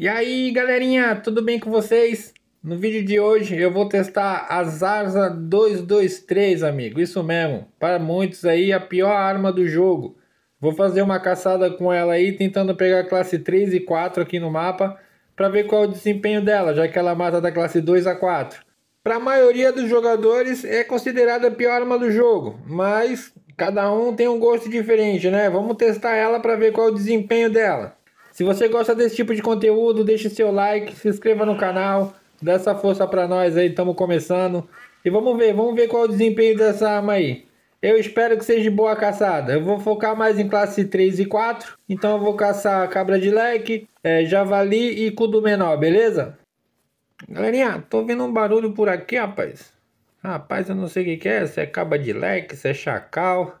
E aí galerinha, tudo bem com vocês? No vídeo de hoje eu vou testar a Zarza 223, amigo, isso mesmo. Para muitos aí a pior arma do jogo. Vou fazer uma caçada com ela aí, tentando pegar classe 3 e 4 aqui no mapa, para ver qual é o desempenho dela, já que ela mata da classe 2 a 4. Para a maioria dos jogadores é considerada a pior arma do jogo, mas cada um tem um gosto diferente, né? Vamos testar ela para ver qual é o desempenho dela. Se você gosta desse tipo de conteúdo, deixe seu like, se inscreva no canal, dá essa força para nós aí, estamos começando. E vamos ver, vamos ver qual é o desempenho dessa arma aí. Eu espero que seja boa caçada. Eu vou focar mais em classe 3 e 4. Então eu vou caçar cabra de leque, é, javali e cudo menor, beleza? Galerinha, tô vendo um barulho por aqui, rapaz. Rapaz, eu não sei o que, que é. Se é cabra de leque, se é chacal.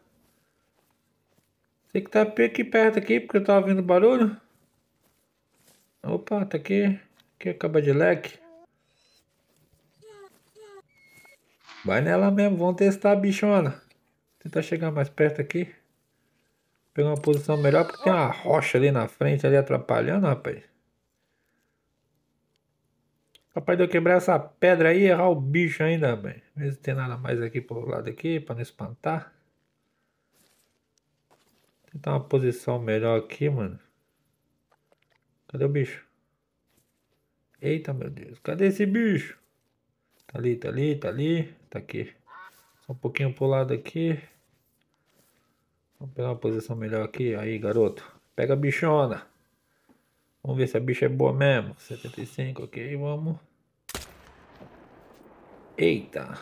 Sei que tá aqui perto aqui, porque eu tava ouvindo barulho. Opa, tá aqui. Aqui acaba de leque. Vai nela mesmo, vamos testar a bichona. Tentar chegar mais perto aqui. Pegar uma posição melhor, porque tem uma rocha ali na frente, ali atrapalhando, rapaz. Rapaz, de eu quebrar essa pedra aí e errar o bicho ainda, bem. Vê se tem nada mais aqui pro lado aqui, pra não espantar. Tentar uma posição melhor aqui, mano. Cadê o bicho? Eita, meu Deus. Cadê esse bicho? Tá ali, tá ali, tá ali. Tá aqui. Só um pouquinho pro lado aqui. Vamos pegar uma posição melhor aqui. Aí, garoto. Pega a bichona. Vamos ver se a bicha é boa mesmo. 75, ok. Vamos. Eita.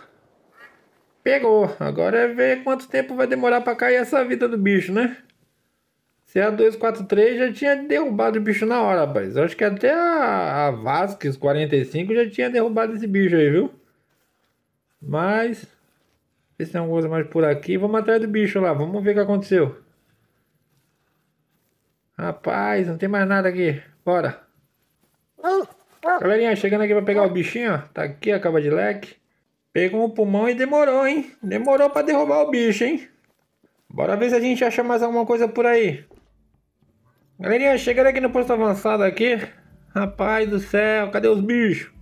Pegou. Agora é ver quanto tempo vai demorar pra cair essa vida do bicho, né? Se a 243 já tinha derrubado o bicho na hora, rapaz. Eu acho que até a, a Vasquez 45 já tinha derrubado esse bicho aí, viu? Mas. Ver se tem alguma coisa mais por aqui. Vamos atrás do bicho lá. Vamos ver o que aconteceu. Rapaz, não tem mais nada aqui. Bora. Galerinha, chegando aqui pra pegar o bichinho, ó. Tá aqui a cava de leque. Pegou um pulmão e demorou, hein? Demorou pra derrubar o bicho, hein? Bora ver se a gente acha mais alguma coisa por aí. Galerinha, chegando aqui no posto avançado aqui. Rapaz do céu, cadê os bichos?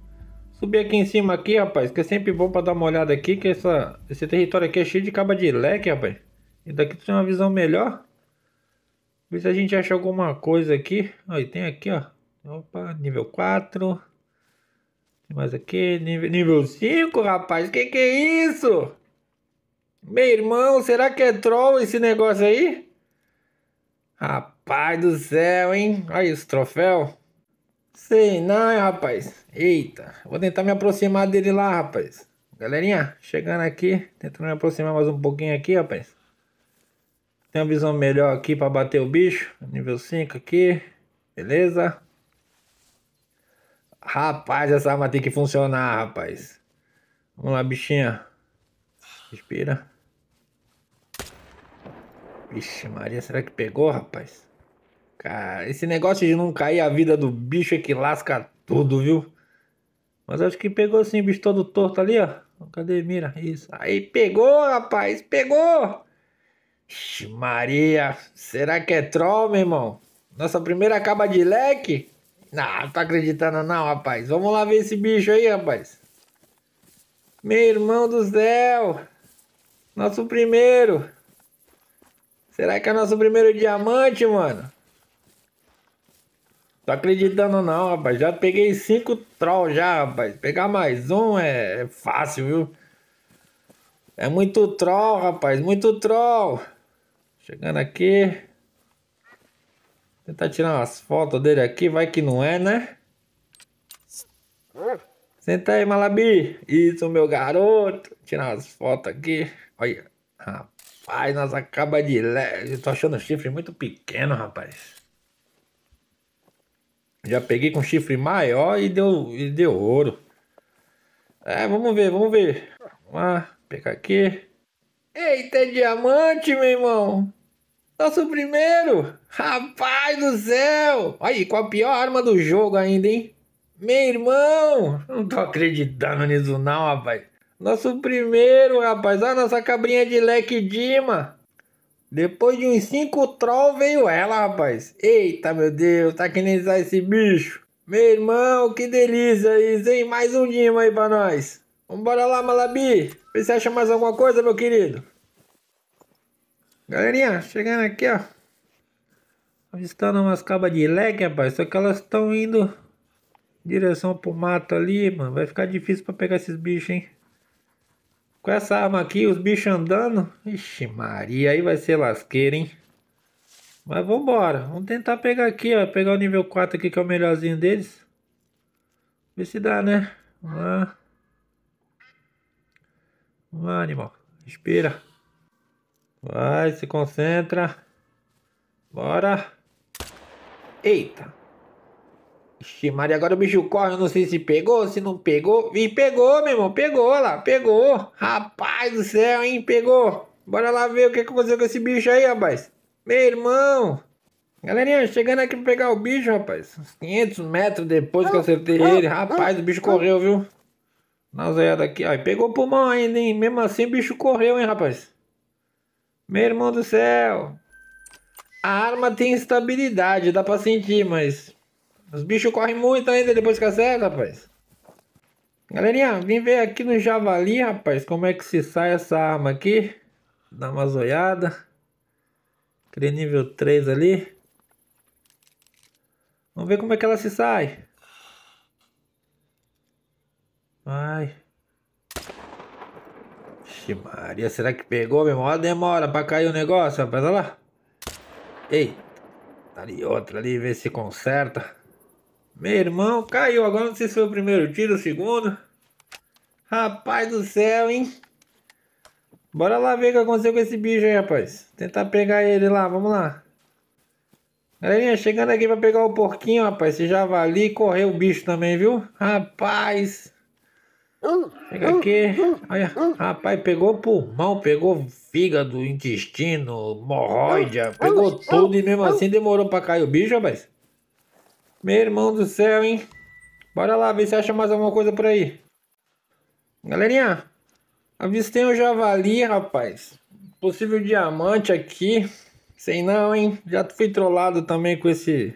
Subir aqui em cima aqui, rapaz, que é sempre bom para dar uma olhada aqui, que essa, esse território aqui é cheio de caba de leque, rapaz. E daqui tu tem uma visão melhor. Ver se a gente acha alguma coisa aqui. Aí tem aqui, ó. Opa, nível 4. Tem mais aqui, nível, nível 5, rapaz. Que que é isso? Meu irmão, será que é troll esse negócio aí? Rapaz. Rapaz do céu, hein? Olha esse troféu. Sei não, rapaz. Eita, vou tentar me aproximar dele lá, rapaz. Galerinha, chegando aqui, tentando me aproximar mais um pouquinho aqui, rapaz. Tem uma visão melhor aqui para bater o bicho. Nível 5 aqui. Beleza? Rapaz, essa arma tem que funcionar, rapaz. Vamos lá, bichinha. Respira. Vixe Maria, será que pegou, rapaz? Cara, esse negócio de não cair a vida do bicho é que lasca tudo, viu? Mas acho que pegou sim o bicho todo torto ali, ó. Cadê mira? Isso. Aí pegou, rapaz, pegou! Ixi, Maria, será que é troll, meu irmão? Nossa primeira acaba de leque? Não, não tô acreditando não, rapaz. Vamos lá ver esse bicho aí, rapaz. Meu irmão do céu! Nosso primeiro! Será que é nosso primeiro diamante, mano? Tô acreditando não, rapaz. Já peguei cinco trolls já, rapaz. Pegar mais um é, é, fácil, viu? É muito troll, rapaz. Muito troll. Chegando aqui. Tentar tirar umas fotos dele aqui. Vai que não é, né? Senta aí, Malabi. Isso, meu garoto. Tirar umas fotos aqui. Olha. Rapaz, nós acaba de leve. Tô achando o chifre muito pequeno, rapaz. Já peguei com chifre maior e deu, e deu ouro. É, vamos ver, vamos ver. Vamos lá, pegar aqui. Eita, é diamante, meu irmão! Nosso primeiro! Rapaz do céu! Aí, com a pior arma do jogo ainda, hein? Meu irmão! Não tô acreditando nisso não, rapaz. Nosso primeiro, rapaz. Olha a nossa cabrinha de leque Dima. Depois de uns cinco troll veio ela, rapaz. Eita, meu Deus, tá que nem sai esse bicho. Meu irmão, que delícia isso, hein? Mais um dima aí pra nós. Vambora lá, Malabi. Vê se acha mais alguma coisa, meu querido. Galerinha, chegando aqui, ó. Avistando umas cabas de leg, rapaz. Só que elas estão indo direção pro mato ali, mano. Vai ficar difícil pra pegar esses bichos, hein? Com essa arma aqui, os bichos andando. Ixi, Maria, aí vai ser lasqueira, hein? Mas vambora. Vamos tentar pegar aqui, ó. Pegar o nível 4 aqui, que é o melhorzinho deles. Ver se dá, né? Vamos lá. Vamos lá, animal. Respira. Vai, se concentra. Bora. Eita. Ixi, Maria, agora o bicho corre, eu não sei se pegou, se não pegou. Ih, pegou, meu irmão, pegou lá, pegou. Rapaz do céu, hein, pegou. Bora lá ver o que aconteceu é com esse bicho aí, rapaz. Meu irmão. Galerinha, chegando aqui pra pegar o bicho, rapaz. Uns 500 metros depois que eu acertei ele. Rapaz, o bicho correu, viu? Nós zoiada aqui, ó. Pegou o pulmão ainda, hein? Mesmo assim, o bicho correu, hein, rapaz? Meu irmão do céu. A arma tem estabilidade, dá pra sentir, mas os bichos correm muito ainda depois que acerta, rapaz. Galerinha, vim ver aqui no Javali, rapaz, como é que se sai essa arma aqui. Dá uma zoiada. Aquele nível 3 ali. Vamos ver como é que ela se sai. Vai. Vixe Maria, será que pegou mesmo? Olha demora pra cair o negócio, rapaz, olha lá. Ei, tá ali outra ali, vê se conserta. Meu irmão caiu, agora não sei se foi o primeiro tiro, o segundo. Rapaz do céu, hein? Bora lá ver o que aconteceu com esse bicho aí, rapaz. Tentar pegar ele lá, vamos lá. Galerinha, chegando aqui pra pegar o porquinho, rapaz. Esse javali correu o bicho também, viu? Rapaz! Chega aqui. Olha, rapaz, pegou pulmão, pegou fígado, intestino, hemorroide, pegou tudo e mesmo assim demorou pra cair o bicho, rapaz. Meu irmão do céu, hein? Bora lá ver se acha mais alguma coisa por aí. Galerinha, avistei um javali, rapaz. Possível diamante aqui. Sei não, hein? Já fui trollado também com esse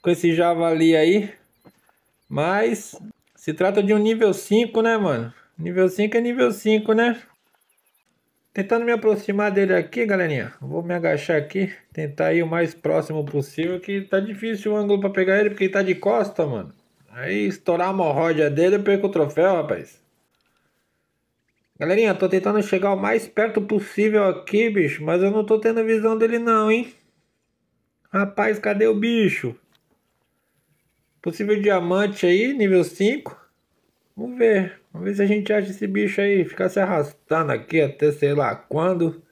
com esse javali aí. Mas se trata de um nível 5, né, mano? Nível 5 é nível 5, né? Tentando me aproximar dele aqui, galerinha. Vou me agachar aqui, tentar ir o mais próximo possível, que tá difícil o ângulo pra pegar ele, porque ele tá de costa, mano. Aí estourar a morródia dele, eu perco o troféu, rapaz. Galerinha, tô tentando chegar o mais perto possível aqui, bicho, mas eu não tô tendo visão dele não, hein. Rapaz, cadê o bicho? Possível diamante aí, nível 5. Vamos ver. Vamos ver se a gente acha esse bicho aí, ficar se arrastando aqui até sei lá quando.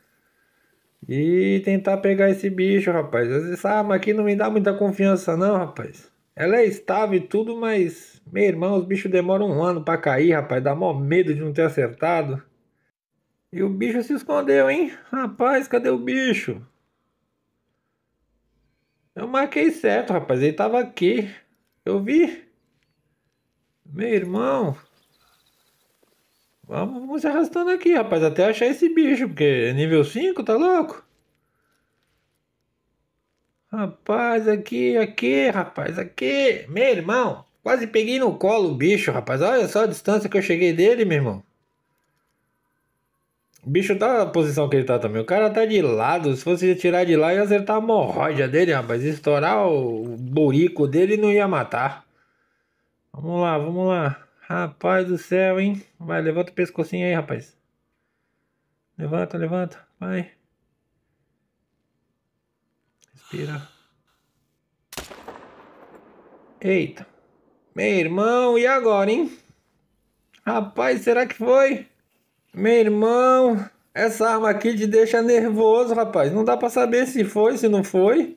E tentar pegar esse bicho, rapaz. Essa arma ah, aqui não me dá muita confiança não, rapaz. Ela é estável e tudo, mas... Meu irmão, os bichos demoram um ano pra cair, rapaz. Dá mó medo de não ter acertado. E o bicho se escondeu, hein? Rapaz, cadê o bicho? Eu marquei certo, rapaz. Ele tava aqui. Eu vi. Meu irmão... Vamos, vamos se arrastando aqui, rapaz, até achar esse bicho, porque é nível 5, tá louco? Rapaz, aqui, aqui, rapaz, aqui. Meu irmão, quase peguei no colo o bicho, rapaz. Olha só a distância que eu cheguei dele, meu irmão. O bicho tá na posição que ele tá também. O cara tá de lado. Se fosse tirar de lá, ia acertar a morroja dele, rapaz. Estourar o burico dele não ia matar. Vamos lá, vamos lá. Rapaz do céu, hein? Vai, levanta o pescocinho aí, rapaz. Levanta, levanta. Vai. Respira. Eita. Meu irmão, e agora, hein? Rapaz, será que foi? Meu irmão, essa arma aqui te deixa nervoso, rapaz. Não dá pra saber se foi, se não foi.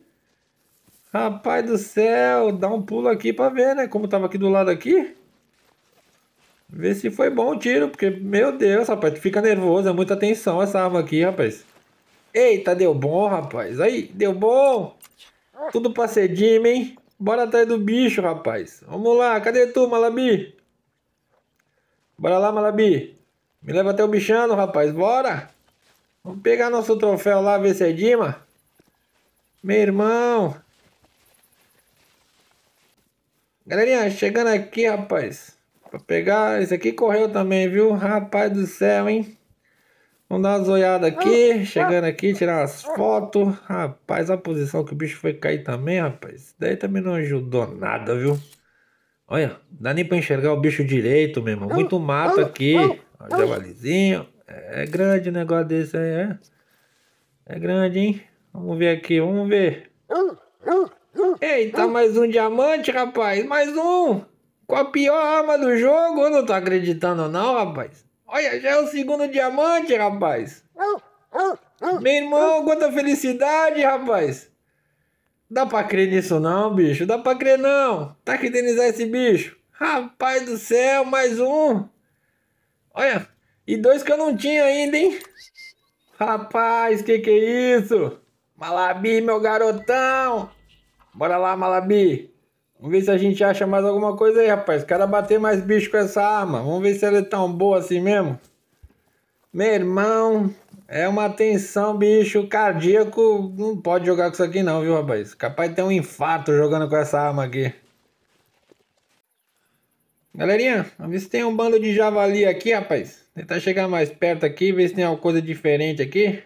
Rapaz do céu, dá um pulo aqui pra ver, né? Como tava aqui do lado aqui. Ver se foi bom o tiro, porque, meu Deus, rapaz, tu fica nervoso, é muita tensão essa arma aqui, rapaz. Eita, deu bom, rapaz. Aí, deu bom. Tudo pra ser Jimmy, hein? Bora atrás do bicho, rapaz. Vamos lá, cadê tu, Malabi? Bora lá, Malabi. Me leva até o bichano, rapaz, bora. Vamos pegar nosso troféu lá, ver se é Dima. Meu irmão. Galerinha, chegando aqui, rapaz. Pra pegar, esse aqui correu também, viu? Rapaz do céu, hein? Vamos dar uma zoiada aqui, chegando aqui, tirar as fotos. Rapaz, a posição que o bicho foi cair também, rapaz. Isso daí também não ajudou nada, viu? Olha, dá nem pra enxergar o bicho direito, mesmo Muito mato aqui. Ó, javalizinho. É grande o negócio desse aí, é? É grande, hein? Vamos ver aqui, vamos ver. Eita, mais um diamante, rapaz. Mais um com a pior arma do jogo. Eu não tô acreditando, não, rapaz. Olha, já é o segundo diamante, rapaz. Meu irmão, quanta felicidade, rapaz. Dá pra crer nisso não, bicho. Dá pra crer não. Tá que denizar é esse bicho. Rapaz do céu, mais um. Olha, e dois que eu não tinha ainda, hein? Rapaz, que que é isso? Malabi, meu garotão. Bora lá, Malabi. Vamos ver se a gente acha mais alguma coisa aí, rapaz. Quero bater mais bicho com essa arma. Vamos ver se ela é tão boa assim mesmo. Meu irmão, é uma tensão, bicho. Cardíaco não pode jogar com isso aqui não, viu, rapaz? Capaz de ter um infarto jogando com essa arma aqui. Galerinha, vamos ver se tem um bando de javali aqui, rapaz. Tentar chegar mais perto aqui, ver se tem alguma coisa diferente aqui.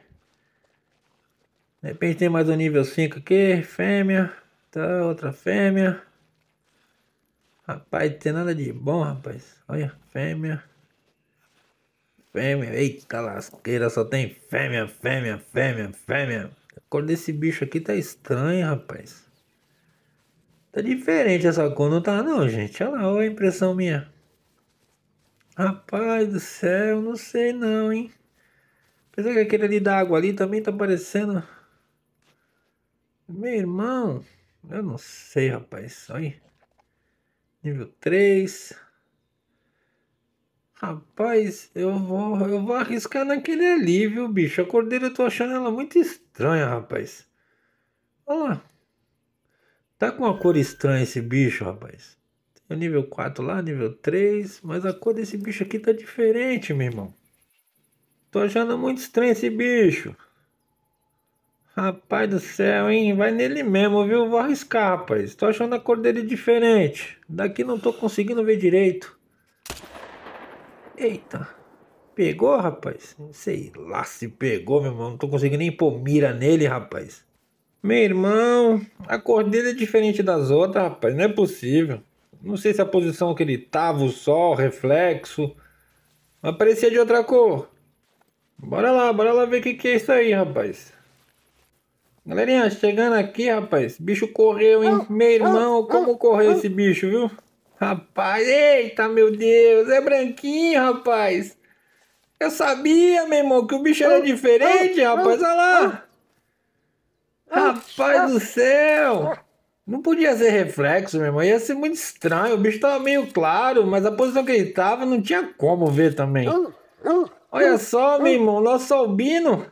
De repente tem mais um nível 5 aqui, fêmea. Tá, outra fêmea. Rapaz, não tem nada de bom, rapaz. Olha, fêmea. Fêmea. Eita lasqueira, só tem fêmea, fêmea, fêmea, fêmea. A cor desse bicho aqui tá estranha, rapaz. Tá diferente essa cor, não tá não, gente. Olha lá, olha a impressão minha. Rapaz do céu, não sei não, hein. Apesar que aquele ali da água ali também tá parecendo... Meu irmão, eu não sei, rapaz. Olha Nível 3. Rapaz, eu vou, eu vou arriscar naquele ali, viu, bicho? A cordeira eu tô achando ela muito estranha, rapaz. Olha lá. Tá com uma cor estranha esse bicho, rapaz. Tem o nível 4 lá, nível 3. Mas a cor desse bicho aqui tá diferente, meu irmão. Tô achando muito estranho esse bicho. Rapaz do céu, hein? Vai nele mesmo, viu? Vou arriscar, rapaz. Tô achando a cor dele diferente. Daqui não tô conseguindo ver direito. Eita. Pegou, rapaz? Sei lá se pegou, meu irmão. Não tô conseguindo nem pôr mira nele, rapaz. Meu irmão, a cor dele é diferente das outras, rapaz. Não é possível. Não sei se a posição que ele tava, o sol, o reflexo. Mas parecia de outra cor. Bora lá, bora lá ver o que, que é isso aí, rapaz. Galerinha, chegando aqui, rapaz. Bicho correu, hein? Ah, meu ah, irmão, como ah, correu esse bicho, viu? Rapaz, eita, meu Deus. É branquinho, rapaz. Eu sabia, meu irmão, que o bicho era diferente, rapaz. Olha lá. Rapaz do céu. Não podia ser reflexo, meu irmão. Ia ser muito estranho. O bicho tava meio claro, mas a posição que ele tava não tinha como ver também. Olha só, meu irmão, nosso albino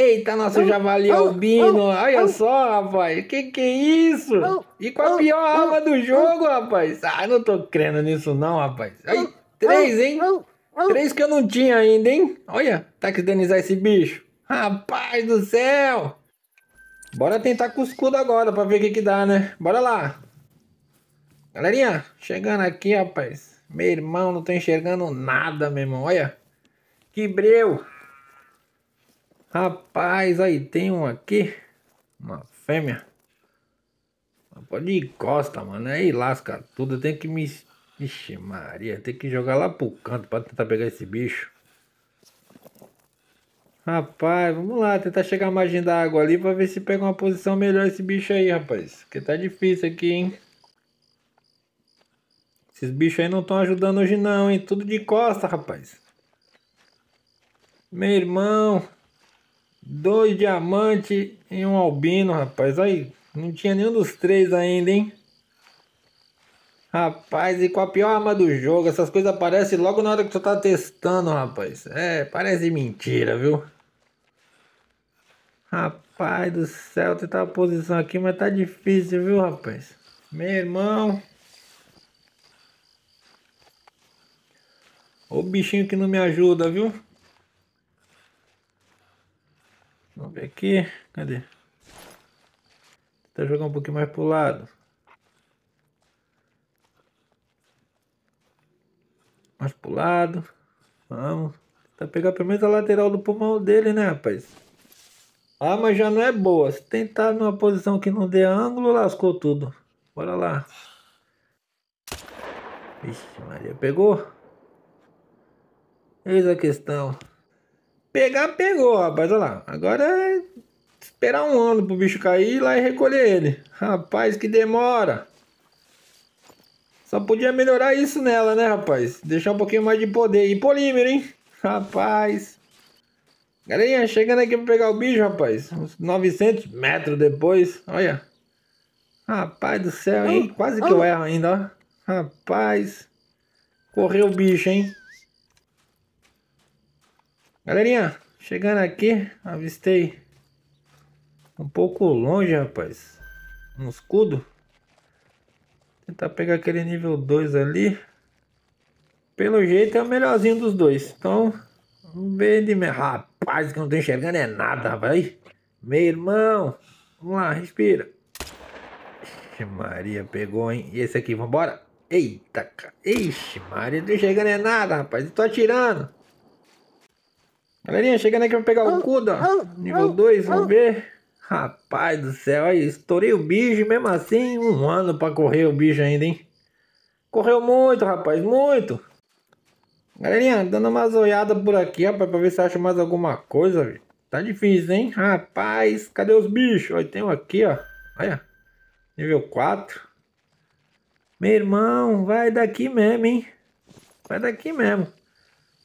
Eita, nosso javali albino, olha só, rapaz, que que é isso? E com a pior arma do jogo, rapaz? Ah, não tô crendo nisso não, rapaz. Aí, três, hein? Três que eu não tinha ainda, hein? Olha, tá querendo usar esse bicho. Rapaz do céu! Bora tentar com o escudo agora pra ver o que que dá, né? Bora lá! Galerinha, chegando aqui, rapaz. Meu irmão, não tô enxergando nada, meu irmão, olha. Que breu! Rapaz, aí tem um aqui. Uma fêmea. pode ir costa, mano. Aí lasca tudo. Tem que me. Ixi, Maria. Tem que jogar lá pro canto pra tentar pegar esse bicho. Rapaz, vamos lá. Tentar chegar a margem da água ali pra ver se pega uma posição melhor esse bicho aí, rapaz. Porque tá difícil aqui, hein. Esses bichos aí não estão ajudando hoje não, hein. Tudo de costa, rapaz. Meu irmão. Dois diamantes e um albino, rapaz. Aí, não tinha nenhum dos três ainda, hein? Rapaz, e com a pior arma do jogo, essas coisas aparecem logo na hora que tu tá testando, rapaz. É, parece mentira, viu? Rapaz do céu, tentar tá a posição aqui, mas tá difícil, viu, rapaz? Meu irmão. O bichinho que não me ajuda, viu? Vamos ver aqui. Cadê? Tentar jogar um pouquinho mais pro lado. Mais pro lado. Vamos. Tentar pegar pelo menos a lateral do pulmão dele, né, rapaz? Ah, mas já não é boa. Se tentar numa posição que não dê ângulo, lascou tudo. Bora lá. Ixi, Maria, pegou? Eis a questão. Pegar, pegou, rapaz. Olha lá. Agora é esperar um ano pro bicho cair ir lá e recolher ele. Rapaz, que demora. Só podia melhorar isso nela, né, rapaz? Deixar um pouquinho mais de poder. E polímero, hein? Rapaz. Galerinha, chegando aqui pra pegar o bicho, rapaz. Uns 900 metros depois. Olha. Rapaz do céu, hein? Ah, Quase que eu ah. erro ainda, ó. Rapaz. Correu o bicho, hein? Galerinha, chegando aqui, avistei um pouco longe, rapaz. Um escudo. Tentar pegar aquele nível 2 ali. Pelo jeito é o melhorzinho dos dois. Então, vamos ver de minha. Rapaz, que não tô enxergando é nada, vai. Meu irmão. Vamos lá, respira. Ixi, Maria, pegou, hein? E esse aqui, vambora? Eita, cara. Ixi, Maria, não tô enxergando é nada, rapaz. Eu tô atirando. Galerinha, chegando aqui pra pegar o ah, Kuda. Ah, ah, nível 2, vamos ver. Rapaz do céu, aí estourei o bicho mesmo assim. Um ano pra correr o bicho ainda, hein? Correu muito, rapaz, muito. Galerinha, dando umas olhadas por aqui, rapaz, pra ver se acho mais alguma coisa, Viu? Tá difícil, hein? Rapaz, cadê os bichos? Olha, tem um aqui, ó. Olha. Nível 4. Meu irmão, vai daqui mesmo, hein? Vai daqui mesmo.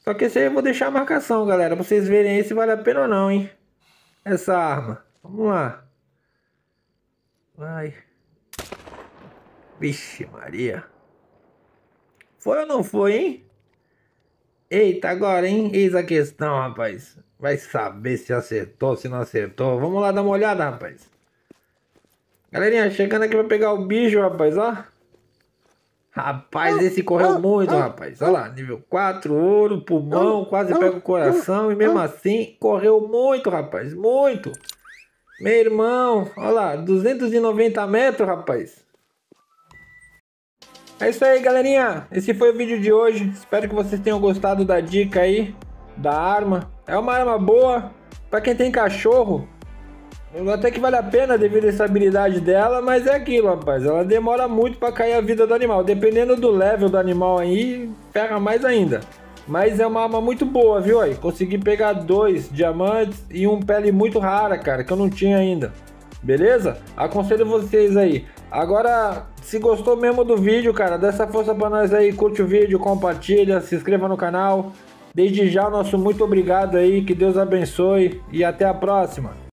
Só que esse aí eu vou deixar a marcação, galera. Pra vocês verem aí se vale a pena ou não, hein? Essa arma. Vamos lá. Vai. Vixe Maria. Foi ou não foi, hein? Eita, agora, hein? Eis a questão, rapaz. Vai saber se acertou, se não acertou. Vamos lá dar uma olhada, rapaz. Galerinha, chegando aqui pra pegar o bicho, rapaz, ó. Rapaz, esse correu muito, rapaz. Olha lá, nível 4, ouro, pulmão, quase pega o coração e mesmo assim correu muito, rapaz, muito. Meu irmão, olha lá, 290 metros, rapaz. É isso aí, galerinha. Esse foi o vídeo de hoje. Espero que vocês tenham gostado da dica aí, da arma. É uma arma boa para quem tem cachorro, até que vale a pena devido à estabilidade dela, mas é aquilo, rapaz. Ela demora muito para cair a vida do animal. Dependendo do level do animal aí, pega mais ainda. Mas é uma arma muito boa, viu? Aí, consegui pegar dois diamantes e um pele muito rara, cara, que eu não tinha ainda. Beleza? Aconselho vocês aí. Agora, se gostou mesmo do vídeo, cara, dá essa força para nós aí. Curte o vídeo, compartilha, se inscreva no canal. Desde já, nosso muito obrigado aí. Que Deus abençoe e até a próxima.